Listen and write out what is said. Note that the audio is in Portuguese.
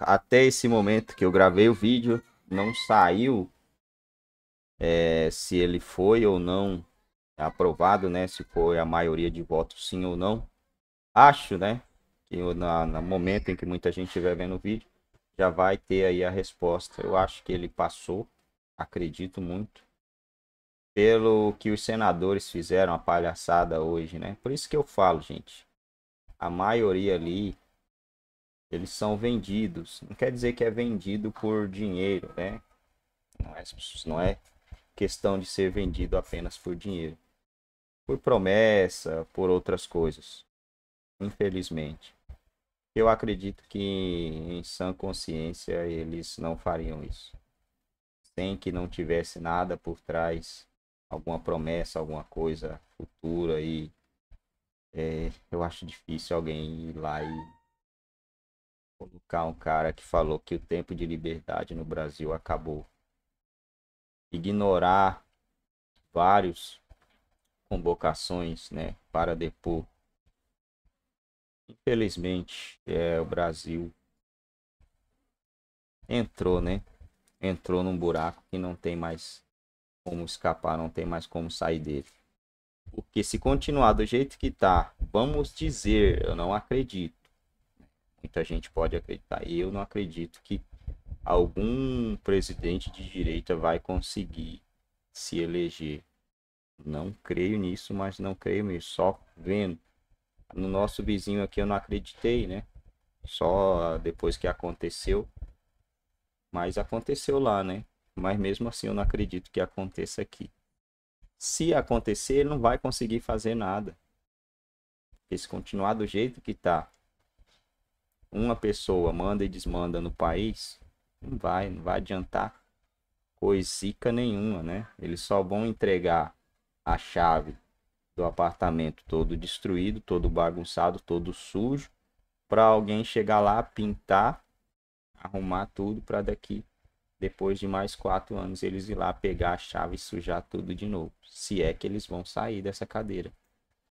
até esse momento que eu gravei o vídeo, não saiu é, se ele foi ou não aprovado, né? Se foi a maioria de votos sim ou não. Acho, né? Que no momento em que muita gente estiver vendo o vídeo, já vai ter aí a resposta. Eu acho que ele passou, acredito muito, pelo que os senadores fizeram, a palhaçada hoje, né? Por isso que eu falo, gente. A maioria ali eles são vendidos. Não quer dizer que é vendido por dinheiro, né? Não é, não é questão de ser vendido apenas por dinheiro. Por promessa, por outras coisas. Infelizmente. Eu acredito que em sã consciência eles não fariam isso. Sem que não tivesse nada por trás, alguma promessa, alguma coisa futura e é, eu acho difícil alguém ir lá e colocar um cara que falou que o tempo de liberdade no Brasil acabou. Ignorar vários convocações, né, para depor. Infelizmente, é, o Brasil entrou, né? Entrou num buraco que não tem mais como escapar, não tem mais como sair dele. Porque se continuar do jeito que tá, vamos dizer, eu não acredito, muita gente pode acreditar. E eu não acredito que algum presidente de direita vai conseguir se eleger. Não creio nisso, mas não creio mesmo. Só vendo. No nosso vizinho aqui eu não acreditei, né? Só depois que aconteceu. Mas aconteceu lá, né? Mas mesmo assim eu não acredito que aconteça aqui. Se acontecer, ele não vai conseguir fazer nada. se continuar do jeito que está uma pessoa manda e desmanda no país, não vai, não vai adiantar coisica nenhuma, né? Eles só vão entregar a chave do apartamento todo destruído, todo bagunçado, todo sujo, para alguém chegar lá, pintar, arrumar tudo para daqui depois de mais quatro anos eles ir lá pegar a chave e sujar tudo de novo, se é que eles vão sair dessa cadeira.